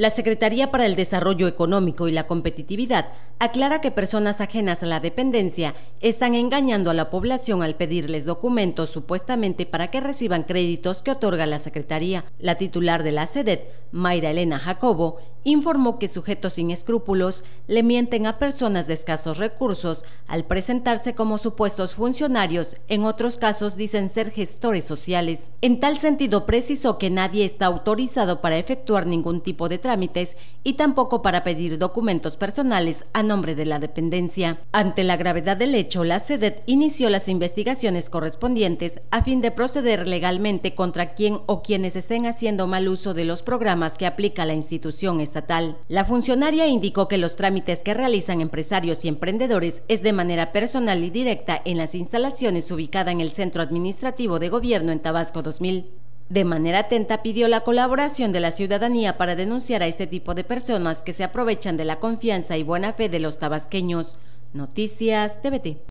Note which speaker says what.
Speaker 1: La Secretaría para el Desarrollo Económico y la Competitividad aclara que personas ajenas a la dependencia están engañando a la población al pedirles documentos supuestamente para que reciban créditos que otorga la Secretaría. La titular de la SEDET Mayra Elena Jacobo, informó que sujetos sin escrúpulos le mienten a personas de escasos recursos al presentarse como supuestos funcionarios, en otros casos dicen ser gestores sociales. En tal sentido, precisó que nadie está autorizado para efectuar ningún tipo de trámites y tampoco para pedir documentos personales a nombre de la dependencia. Ante la gravedad del hecho, la SEDET inició las investigaciones correspondientes a fin de proceder legalmente contra quien o quienes estén haciendo mal uso de los programas que aplica la institución estatal. La funcionaria indicó que los trámites que realizan empresarios y emprendedores es de manera personal y directa en las instalaciones ubicadas en el Centro Administrativo de Gobierno en Tabasco 2000. De manera atenta pidió la colaboración de la ciudadanía para denunciar a este tipo de personas que se aprovechan de la confianza y buena fe de los tabasqueños. Noticias TVT.